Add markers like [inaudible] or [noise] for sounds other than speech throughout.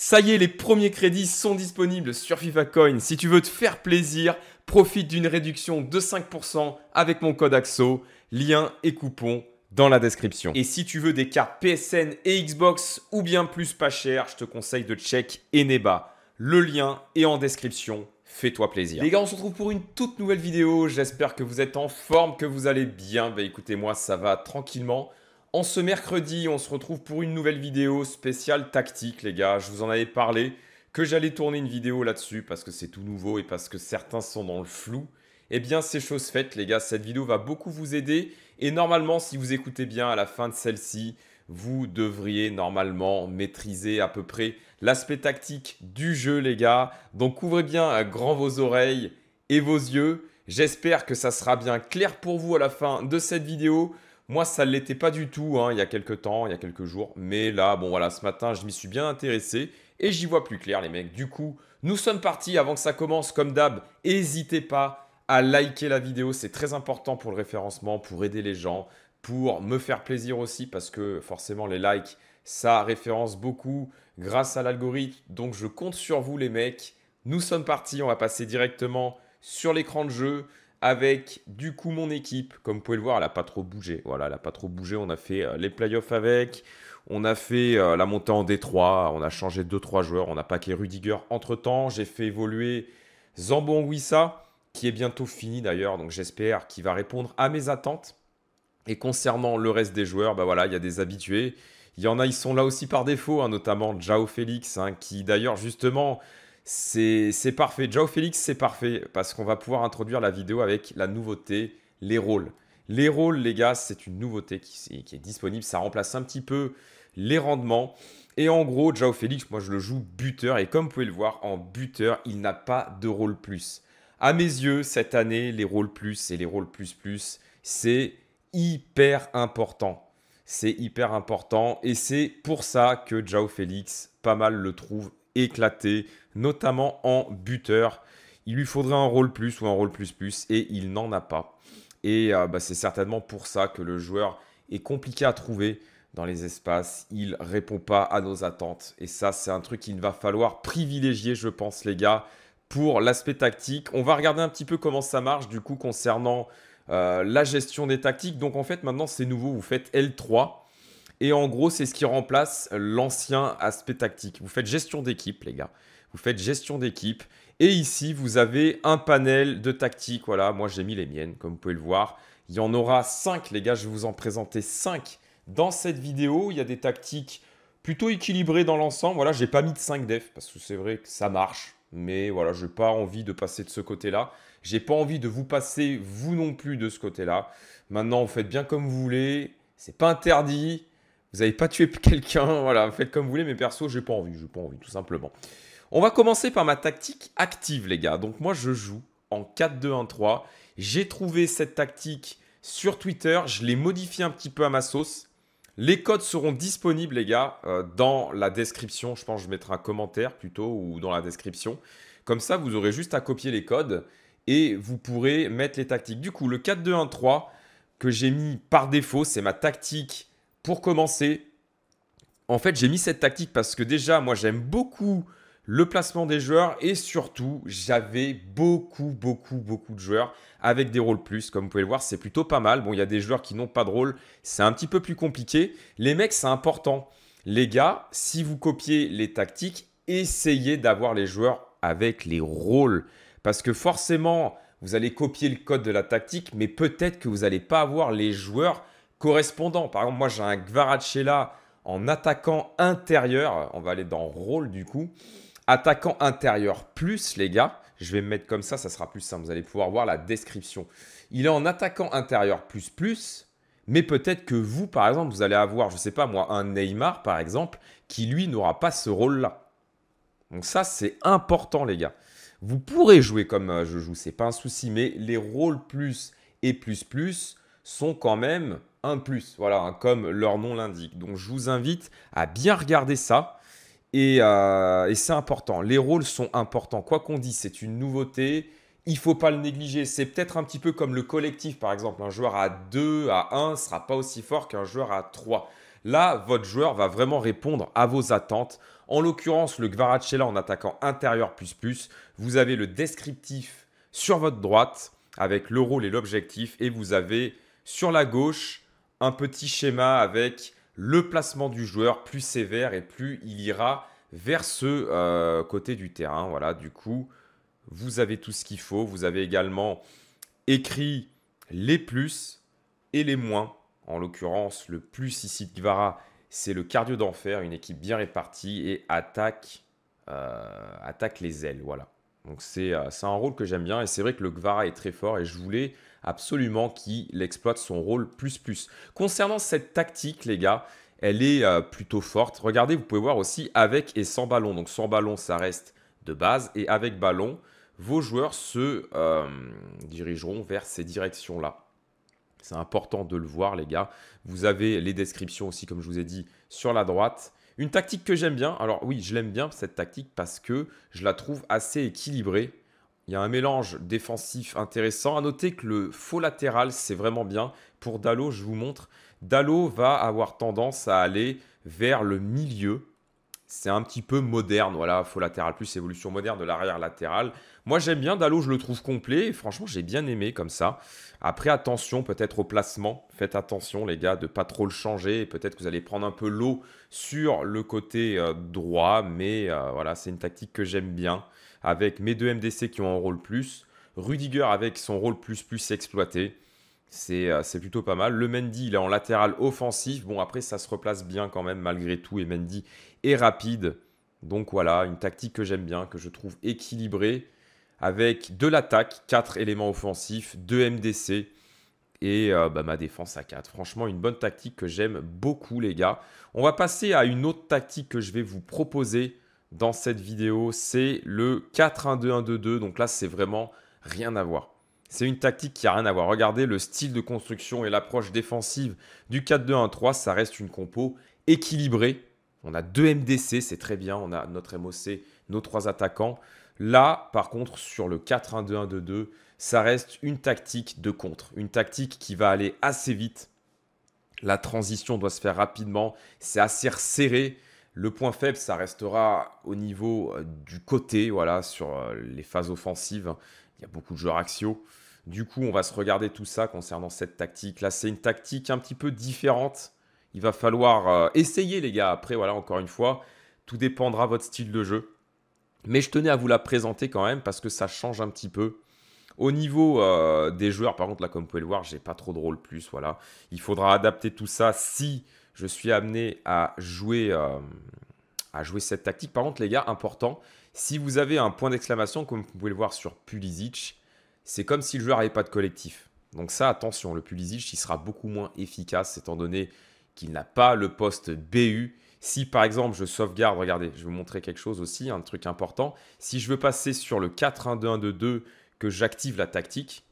Ça y est, les premiers crédits sont disponibles sur FIFA Coin. Si tu veux te faire plaisir, profite d'une réduction de 5% avec mon code AXO. Lien et coupon dans la description. Et si tu veux des cartes PSN et Xbox ou bien plus pas cher, je te conseille de check Eneba. Le lien est en description. Fais-toi plaisir. Les gars, on se retrouve pour une toute nouvelle vidéo. J'espère que vous êtes en forme, que vous allez bien. Bah, écoutez, moi, ça va tranquillement. En ce mercredi, on se retrouve pour une nouvelle vidéo spéciale tactique, les gars. Je vous en avais parlé que j'allais tourner une vidéo là-dessus parce que c'est tout nouveau et parce que certains sont dans le flou. Eh bien, c'est chose faite, les gars. Cette vidéo va beaucoup vous aider. Et normalement, si vous écoutez bien à la fin de celle-ci, vous devriez normalement maîtriser à peu près l'aspect tactique du jeu, les gars. Donc, ouvrez bien euh, grand vos oreilles et vos yeux. J'espère que ça sera bien clair pour vous à la fin de cette vidéo. Moi, ça ne l'était pas du tout hein, il y a quelques temps, il y a quelques jours. Mais là, bon voilà, ce matin, je m'y suis bien intéressé et j'y vois plus clair, les mecs. Du coup, nous sommes partis avant que ça commence, comme d'hab. N'hésitez pas à liker la vidéo, c'est très important pour le référencement, pour aider les gens, pour me faire plaisir aussi, parce que forcément, les likes, ça référence beaucoup grâce à l'algorithme. Donc, je compte sur vous, les mecs. Nous sommes partis, on va passer directement sur l'écran de jeu avec du coup mon équipe. Comme vous pouvez le voir, elle n'a pas trop bougé. Voilà, elle n'a pas trop bougé. On a fait euh, les playoffs avec. On a fait euh, la montée en D3. On a changé 2-3 joueurs. On a paqué Rudiger entre-temps. J'ai fait évoluer Zambon Wissa, qui est bientôt fini d'ailleurs. Donc j'espère qu'il va répondre à mes attentes. Et concernant le reste des joueurs, bah voilà, il y a des habitués. Il y en a, ils sont là aussi par défaut, hein, notamment Jao Félix, hein, qui d'ailleurs justement c'est parfait. Jao Félix, c'est parfait parce qu'on va pouvoir introduire la vidéo avec la nouveauté, les rôles. Les rôles, les gars, c'est une nouveauté qui, qui, est disponible. Ça remplace un petit peu les rendements. Et en gros, Jao Félix, moi je le joue buteur. Et comme vous pouvez le voir, en buteur, il n'a pas de rôle plus. À mes yeux, cette année, les rôles plus et les rôles plus plus, c'est hyper important. C'est hyper important. Et c'est pour ça que Jao Félix, pas mal le trouve éclaté, notamment en buteur. Il lui faudrait un rôle plus ou un rôle plus plus et il n'en a pas. Et euh, bah, c'est certainement pour ça que le joueur est compliqué à trouver dans les espaces. Il répond pas à nos attentes. Et ça, c'est un truc qu'il va falloir privilégier, je pense, les gars, pour l'aspect tactique. On va regarder un petit peu comment ça marche, du coup, concernant euh, la gestion des tactiques. Donc, en fait, maintenant, c'est nouveau. Vous faites L3. Et en gros, c'est ce qui remplace l'ancien aspect tactique. Vous faites gestion d'équipe, les gars. Vous faites gestion d'équipe. Et ici, vous avez un panel de tactiques. Voilà, moi j'ai mis les miennes, comme vous pouvez le voir. Il y en aura 5, les gars, je vais vous en présenter 5 dans cette vidéo. Il y a des tactiques plutôt équilibrées dans l'ensemble. Voilà, j'ai pas mis de 5 def, parce que c'est vrai que ça marche. Mais voilà, je n'ai pas envie de passer de ce côté-là. Je n'ai pas envie de vous passer, vous non plus, de ce côté-là. Maintenant, vous faites bien comme vous voulez. C'est pas interdit. Vous n'avez pas tué [laughs] quelqu'un, voilà, faites comme vous voulez, mais perso, j'ai pas envie, j'ai pas envie, tout simplement. On va commencer par ma tactique active, les gars. Donc moi, je joue en 4-2-1-3. J'ai trouvé cette tactique sur Twitter, je l'ai modifiée un petit peu à ma sauce. Les codes seront disponibles, les gars, euh, dans la description. Je pense que je mettrai un commentaire plutôt ou dans la description. Comme ça, vous aurez juste à copier les codes et vous pourrez mettre les tactiques. Du coup, le 4-2-1-3 que j'ai mis par défaut, c'est ma tactique pour commencer, en fait, j'ai mis cette tactique parce que déjà, moi, j'aime beaucoup le placement des joueurs et surtout, j'avais beaucoup, beaucoup, beaucoup de joueurs avec des rôles plus. Comme vous pouvez le voir, c'est plutôt pas mal. Bon, il y a des joueurs qui n'ont pas de rôle, c'est un petit peu plus compliqué. Les mecs, c'est important. Les gars, si vous copiez les tactiques, essayez d'avoir les joueurs avec les rôles. Parce que forcément, vous allez copier le code de la tactique, mais peut-être que vous n'allez pas avoir les joueurs correspondant. Par exemple, moi j'ai un Gvarachela en attaquant intérieur. On va aller dans rôle du coup. Attaquant intérieur plus, les gars. Je vais me mettre comme ça, ça sera plus simple. Vous allez pouvoir voir la description. Il est en attaquant intérieur plus plus. Mais peut-être que vous, par exemple, vous allez avoir, je ne sais pas moi, un Neymar, par exemple, qui lui n'aura pas ce rôle-là. Donc ça, c'est important, les gars. Vous pourrez jouer comme euh, je joue, c'est pas un souci, mais les rôles plus et plus plus sont quand même un plus, voilà, hein, comme leur nom l'indique. Donc je vous invite à bien regarder ça. Euh, et, c'est important. Les rôles sont importants. Quoi qu'on dise, c'est une nouveauté. Il ne faut pas le négliger. C'est peut-être un petit peu comme le collectif, par exemple. Un joueur à 2, à 1 ne sera pas aussi fort qu'un joueur à 3. Là, votre joueur va vraiment répondre à vos attentes. En l'occurrence, le Gvarachella en attaquant intérieur plus plus. Vous avez le descriptif sur votre droite avec le rôle et l'objectif. Et vous avez sur la gauche un petit schéma avec le placement du joueur plus sévère et plus il ira vers ce euh, côté du terrain. Voilà, du coup, vous avez tout ce qu'il faut. Vous avez également écrit les plus et les moins. En l'occurrence, le plus ici de Guevara, c'est le cardio d'enfer, une équipe bien répartie et attaque, euh, attaque les ailes. Voilà. Donc euh, c'est un rôle que j'aime bien et c'est vrai que le Gvara est très fort et je voulais absolument qu'il exploite son rôle plus plus. Concernant cette tactique les gars, elle est euh, plutôt forte. Regardez, vous pouvez voir aussi avec et sans ballon. Donc sans ballon ça reste de base et avec ballon, vos joueurs se euh, dirigeront vers ces directions-là. C'est important de le voir les gars. Vous avez les descriptions aussi comme je vous ai dit sur la droite une tactique que j'aime bien. Alors oui, je l'aime bien cette tactique parce que je la trouve assez équilibrée. Il y a un mélange défensif intéressant. À noter que le faux latéral, c'est vraiment bien. Pour Dalo, je vous montre. Dalo va avoir tendance à aller vers le milieu c'est un petit peu moderne, voilà, faux latéral plus évolution moderne de l'arrière latéral. Moi j'aime bien Dallo, je le trouve complet, et franchement j'ai bien aimé comme ça. Après attention peut-être au placement, faites attention les gars de pas trop le changer, peut-être que vous allez prendre un peu l'eau sur le côté euh, droit, mais euh, voilà c'est une tactique que j'aime bien, avec mes deux MDC qui ont un rôle plus, Rudiger avec son rôle plus plus exploité, euh, c'est plutôt pas mal. Le Mendy, il est en latéral offensif. Bon, après, ça se replace bien quand même malgré tout. Et Mendy est rapide. Donc voilà, une tactique que j'aime bien, que je trouve équilibrée. Avec de l'attaque, 4 éléments offensifs, 2 MDC et euh, bah, ma défense à 4. Franchement, une bonne tactique que j'aime beaucoup, les gars. On va passer à une autre tactique que je vais vous proposer dans cette vidéo. C'est le 4-1-2-1-2-2. Donc là, c'est vraiment rien à voir. C'est une tactique qui n'a rien à voir. Regardez le style de construction et l'approche défensive du 4-2-1-3, ça reste une compo équilibrée. On a deux MDC, c'est très bien. On a notre MOC, nos trois attaquants. Là, par contre, sur le 4-1-2-1-2-2, ça reste une tactique de contre. Une tactique qui va aller assez vite. La transition doit se faire rapidement. C'est assez resserré. Le point faible, ça restera au niveau euh, du côté, voilà, sur euh, les phases offensives. Il y a beaucoup de joueurs axiaux. Du coup, on va se regarder tout ça concernant cette tactique. Là, c'est une tactique un petit peu différente. Il va falloir euh, essayer, les gars. Après, voilà, encore une fois, tout dépendra de votre style de jeu. Mais je tenais à vous la présenter quand même parce que ça change un petit peu. Au niveau euh, des joueurs, par contre, là, comme vous pouvez le voir, j'ai pas trop de rôle plus. Voilà. Il faudra adapter tout ça si je suis amené à jouer, euh, à jouer cette tactique. Par contre, les gars, important, si vous avez un point d'exclamation, comme vous pouvez le voir sur Pulisic, c'est comme si le joueur n'avait pas de collectif. Donc ça, attention, le Pulisic, il sera beaucoup moins efficace, étant donné qu'il n'a pas le poste BU. Si par exemple je sauvegarde, regardez, je vais vous montrer quelque chose aussi, un truc important. Si je veux passer sur le 4-1-2-1-2-2, que j'active la tactique,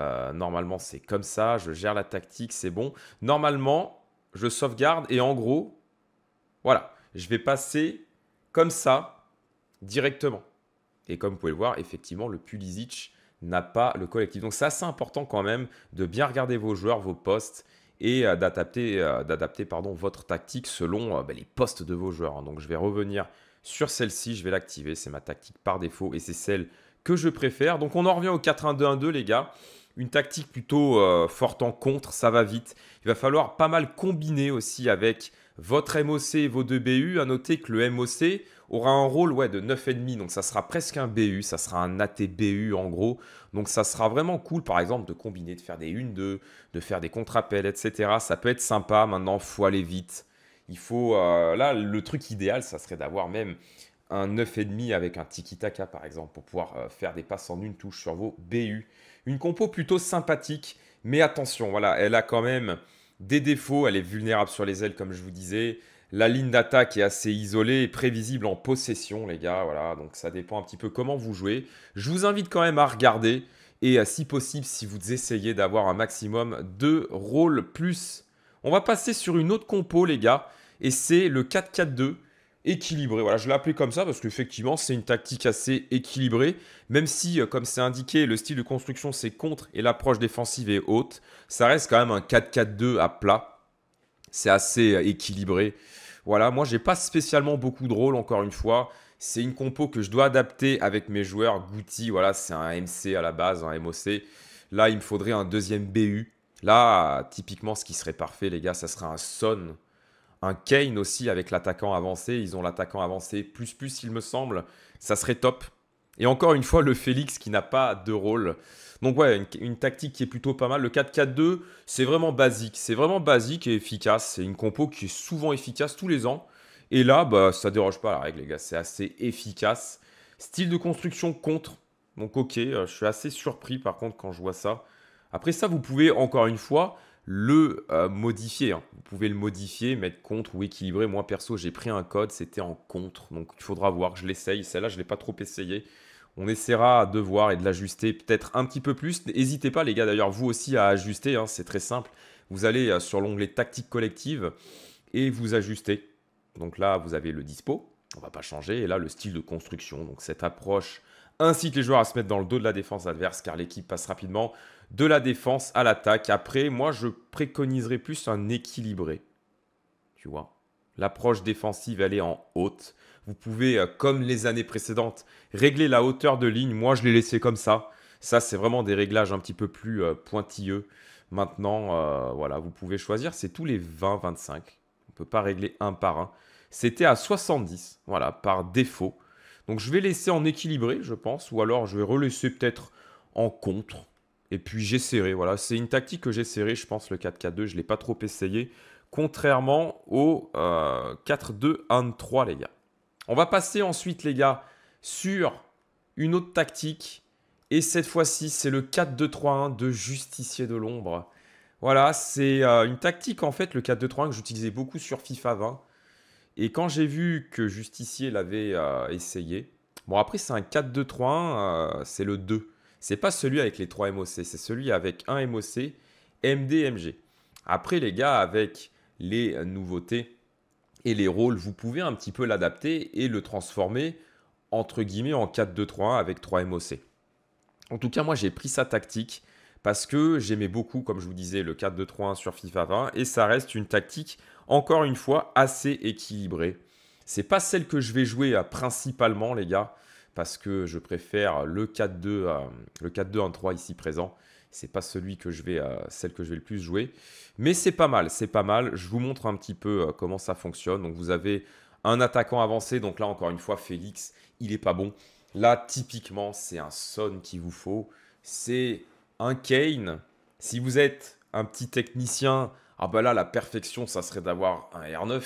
euh, normalement, c'est comme ça. Je gère la tactique, c'est bon. Normalement, je sauvegarde et en gros, voilà, je vais passer comme ça directement. Et comme vous pouvez le voir, effectivement, le Pulisic n'a pas le collectif. Donc c'est assez important quand même de bien regarder vos joueurs, vos postes et euh, d'adapter euh, votre tactique selon euh, bah, les postes de vos joueurs. Hein. Donc je vais revenir sur celle-ci, je vais l'activer, c'est ma tactique par défaut et c'est celle que je préfère. Donc on en revient au 4-1-2-1-2 les gars. Une tactique plutôt forte en contre, ça va vite. Il va falloir pas mal combiner aussi avec votre MOC et vos deux BU. À noter que le MOC, aura un rôle ouais, de 9,5, donc ça sera presque un BU, ça sera un ATBU en gros. Donc ça sera vraiment cool, par exemple, de combiner, de faire des 1-2, de faire des contre-appels, etc. Ça peut être sympa, maintenant, faut aller vite. Il faut, euh, là, le truc idéal, ça serait d'avoir même un 9,5 avec un tiki-taka, par exemple, pour pouvoir euh, faire des passes en une touche sur vos BU. Une compo plutôt sympathique, mais attention, voilà, elle a quand même des défauts, elle est vulnérable sur les ailes, comme je vous disais. La ligne d'attaque est assez isolée et prévisible en possession, les gars. Voilà, donc ça dépend un petit peu comment vous jouez. Je vous invite quand même à regarder et si possible, si vous essayez d'avoir un maximum de rôles plus. On va passer sur une autre compo, les gars, et c'est le 4-4-2 équilibré. Voilà, je l'ai appelé comme ça parce qu'effectivement, c'est une tactique assez équilibrée, même si, euh, comme c'est indiqué, le style de construction c'est contre et l'approche défensive est haute. Ça reste quand même un 4-4-2 à plat. C'est assez euh, équilibré. Voilà, moi, j'ai pas spécialement beaucoup de rôles, encore une fois. C'est une compo que je dois adapter avec mes joueurs. Goutti, voilà, c'est un MC à la base, un MOC. Là, il me faudrait un deuxième BU. Là, typiquement, ce qui serait parfait, les gars, ça serait un Son. Un Kane aussi avec l'attaquant avancé. Ils ont l'attaquant avancé plus plus, il me semble. Ça serait top. Et encore une fois, le Félix qui n'a pas de rôle. Donc ouais, une, tactique qui est plutôt pas mal. Le 4-4-2, c'est vraiment basique. C'est vraiment basique et efficace. C'est une compo qui est souvent efficace tous les ans. Et là, bah, ça déroge pas à la règle, les gars. C'est assez efficace. Style de construction contre. Donc ok, euh, je suis assez surpris par contre quand je vois ça. Après ça, vous pouvez encore une fois le euh, modifier. Hein. Vous pouvez le modifier, mettre contre ou équilibrer, Moi, perso, j'ai pris un code, c'était en contre. Donc, il faudra voir, je l'essaye. Celle-là, je ne l'ai pas trop essayé. On essaiera de voir et de l'ajuster peut-être un petit peu plus. N'hésitez pas, les gars, d'ailleurs, vous aussi à ajuster. Hein. c'est très simple. Vous allez euh, sur l'onglet tactique collective et vous ajustez. Donc là, vous avez le dispo. On ne va pas changer. Et là, le style de construction. Donc, cette approche incite les joueurs à se mettre dans le dos de la défense adverse car l'équipe passe rapidement de la défense à l'attaque. Après, moi, je préconiserais plus un équilibré. Tu vois L'approche défensive, elle est en haute. Vous pouvez, euh, comme les années précédentes, régler la hauteur de ligne. Moi, je l'ai laissé comme ça. Ça, c'est vraiment des réglages un petit peu plus euh, pointilleux. Maintenant, euh, voilà, vous pouvez choisir. C'est tous les 20-25. On ne peut pas régler un par un. C'était à 70, voilà, par défaut. Donc je vais laisser en équilibré, je pense, ou alors je vais relaisser peut-être en contre. Et puis j'essaierai, voilà. C'est une tactique que j'ai j'essaierai, je pense, le 4-4-2, je ne l'ai pas trop essayé. Contrairement au 4-2-1-3, euh, les gars. On va passer ensuite, les gars, sur une autre tactique. Et cette fois-ci, c'est le 4-2-3-1 de Justicier de l'Ombre. Voilà, c'est euh, une tactique, en fait, le 4-2-3-1 que j'utilisais beaucoup sur FIFA 20. Et quand j'ai vu que Justicier l'avait euh, essayé, bon après c'est un 4-2-3-1, euh, c'est le 2. C'est pas celui avec les 3 MOC, c'est celui avec 1 MOC, MD, MG. Après les gars, avec les nouveautés et les rôles, vous pouvez un petit peu l'adapter et le transformer entre guillemets en 4-2-3-1 avec 3 MOC. En tout cas, moi j'ai pris sa tactique parce que j'aimais beaucoup, comme je vous disais, le 4-2-3-1 sur FIFA 20 et ça reste une tactique, encore une fois, assez équilibrée. C'est pas celle que je vais jouer euh, principalement, les gars, parce que je préfère le 4-2, euh, le 4-2-1-3 ici présent. C'est pas celui que je vais, euh, celle que je vais le plus jouer, mais c'est pas mal, c'est pas mal. Je vous montre un petit peu comment ça fonctionne. Donc vous avez un attaquant avancé. Donc là, encore une fois, Félix, il n'est pas bon. Là, typiquement, c'est un Son qu'il vous faut. C'est un Kane. Si vous êtes un petit technicien, ah bah là, la perfection, ça serait d'avoir un R9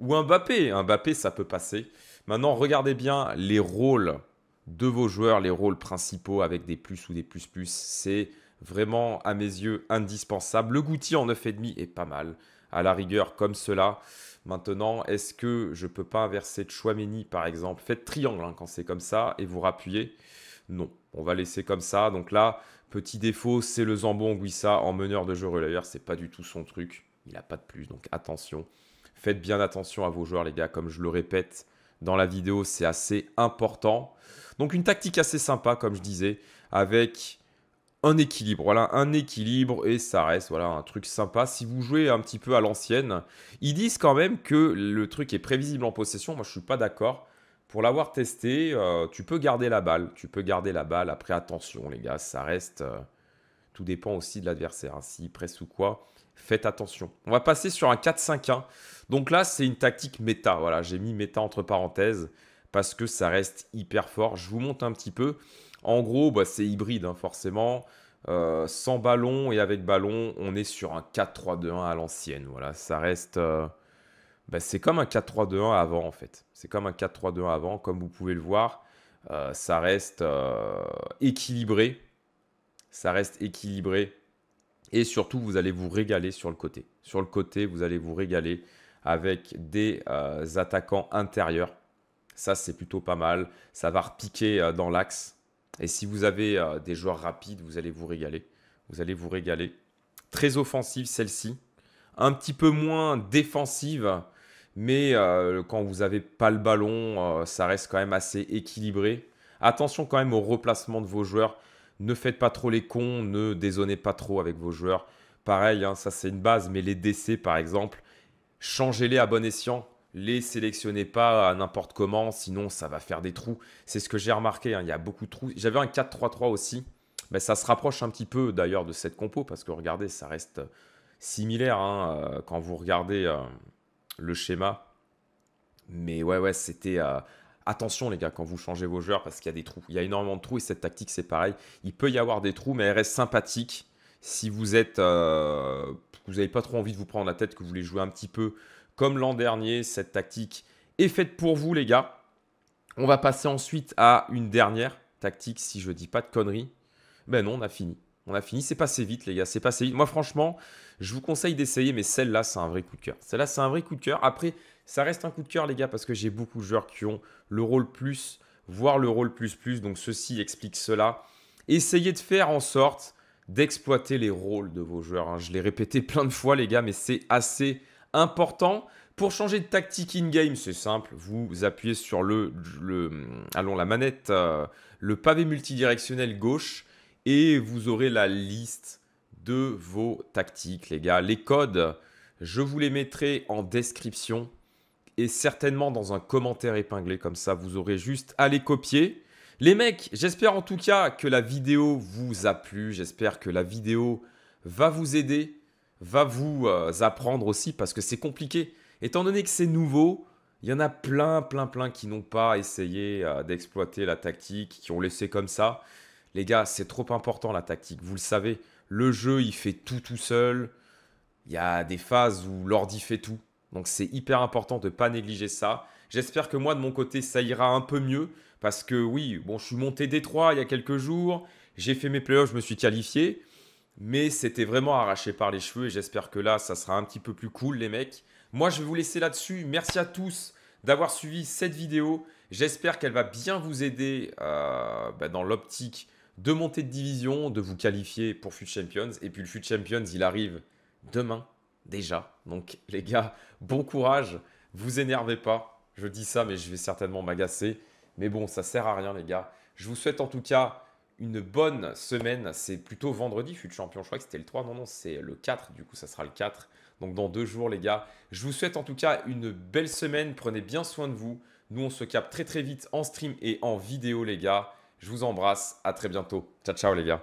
ou un Bappé. Un Bappé, ça peut passer. Maintenant, regardez bien les rôles de vos joueurs, les rôles principaux avec des plus ou des plus plus. C'est vraiment, à mes yeux, indispensable. Le Gouti en 9,5 est pas mal. À la rigueur, comme cela. Maintenant, est-ce que je peux pas inverser de Chouameni, par exemple Faites triangle hein, quand c'est comme ça et vous rappuyez. Non, on va laisser comme ça. Donc là, petit défaut, c'est le Zambon Guissa en meneur de jeu relayeur. C'est pas du tout son truc. Il n'a pas de plus, donc attention. Faites bien attention à vos joueurs, les gars. Comme je le répète dans la vidéo, c'est assez important. Donc une tactique assez sympa, comme je disais, avec un équilibre. Voilà, un équilibre et ça reste voilà un truc sympa. Si vous jouez un petit peu à l'ancienne, ils disent quand même que le truc est prévisible en possession. Moi, je suis pas d'accord pour l'avoir testé, euh, tu peux garder la balle. Tu peux garder la balle. Après, attention, les gars, ça reste. Euh, tout dépend aussi de l'adversaire. si hein, S'il presse ou quoi, faites attention. On va passer sur un 4-5-1. Donc là, c'est une tactique méta. Voilà, j'ai mis méta entre parenthèses parce que ça reste hyper fort. Je vous montre un petit peu. En gros, bah, c'est hybride, hein, forcément. Euh, sans ballon et avec ballon, on est sur un 4-3-2-1 à l'ancienne. Voilà, ça reste. Bah, c'est comme un 4-3-2-1 avant en fait. C'est comme un 4-3-2-1 avant, comme vous pouvez le voir, euh, ça reste euh, équilibré, ça reste équilibré, et surtout vous allez vous régaler sur le côté. Sur le côté, vous allez vous régaler avec des euh, attaquants intérieurs. Ça, c'est plutôt pas mal. Ça va repiquer dans l'axe. Et si vous avez des joueurs rapides, vous allez vous régaler. Vous allez vous régaler. Très offensive celle-ci. Un petit peu moins défensive mais euh, quand vous n'avez pas le ballon, euh, ça reste quand même assez équilibré. Attention quand même au replacement de vos joueurs. Ne faites pas trop les cons, ne dézonnez pas trop avec vos joueurs. Pareil, hein, ça c'est une base, mais les décès par exemple, changez-les à bon escient. Les sélectionnez pas à n'importe comment, sinon ça va faire des trous. C'est ce que j'ai remarqué, hein, il y a beaucoup de trous. J'avais un 4-3-3 aussi, mais ça se rapproche un petit peu d'ailleurs de cette compo, parce que regardez, ça reste euh, similaire hein, quand vous regardez le schéma. Mais ouais, ouais, c'était. Euh, attention, les gars, quand vous changez vos joueurs, parce qu'il y a des trous. Il y a énormément de trous et cette tactique, c'est pareil. Il peut y avoir des trous, mais elle reste sympathique. Si vous êtes. Euh, vous n'avez pas trop envie de vous prendre la tête, que vous voulez jouer un petit peu comme l'an dernier, cette tactique est faite pour vous, les gars. On va passer ensuite à une dernière tactique, si je dis pas de conneries. Ben non, on a fini on a fini. C'est passé vite, les gars. C'est passé vite. Moi, franchement, je vous conseille d'essayer, mais celle-là, c'est un vrai coup de cœur. Celle-là, c'est un vrai coup de cœur. Après, ça reste un coup de cœur, les gars, parce que j'ai beaucoup de joueurs qui ont le rôle plus, voire le rôle plus plus. Donc, ceci explique cela. Essayez de faire en sorte d'exploiter les rôles de vos joueurs. Hein. Je l'ai répété plein de fois, les gars, mais c'est assez important. Pour changer de tactique in-game, c'est simple, vous appuyez sur le, allons, la manette, euh, le pavé multidirectionnel gauche et vous aurez la liste de vos tactiques, les gars. Les codes, je vous les mettrai en description et certainement dans un commentaire épinglé comme ça, vous aurez juste à les copier. Les mecs, j'espère en tout cas que la vidéo vous a plu, j'espère que la vidéo va vous aider, va vous euh, apprendre aussi parce que c'est compliqué. Étant donné que c'est nouveau, il y en a plein, plein, plein qui n'ont pas essayé euh, d'exploiter la tactique, qui ont laissé comme ça. Les gars, c'est trop important la tactique. Vous le savez, le jeu, il fait tout tout seul. Il y a des phases où l'ordi fait tout. Donc c'est hyper important de ne pas négliger ça. J'espère que moi, de mon côté, ça ira un peu mieux. Parce que oui, bon, je suis monté Détroit il y a quelques jours. J'ai fait mes playoffs, je me suis qualifié. Mais c'était vraiment arraché par les cheveux. Et j'espère que là, ça sera un petit peu plus cool, les mecs. Moi, je vais vous laisser là-dessus. Merci à tous d'avoir suivi cette vidéo. J'espère qu'elle va bien vous aider euh, bah, dans l'optique de monter de division, de vous qualifier pour FUT Champions. Et puis le FUT Champions, il arrive demain déjà. Donc les gars, bon courage, vous énervez pas. Je dis ça, mais je vais certainement m'agacer. Mais bon, ça sert à rien, les gars. Je vous souhaite en tout cas une bonne semaine. C'est plutôt vendredi, FUT Champion. Je crois que c'était le 3. Non, non, c'est le 4. Du coup, ça sera le 4. Donc dans deux jours, les gars. Je vous souhaite en tout cas une belle semaine. Prenez bien soin de vous. Nous, on se capte très très vite en stream et en vidéo, les gars. Je vous embrasse. À très bientôt. Ciao, ciao, les gars.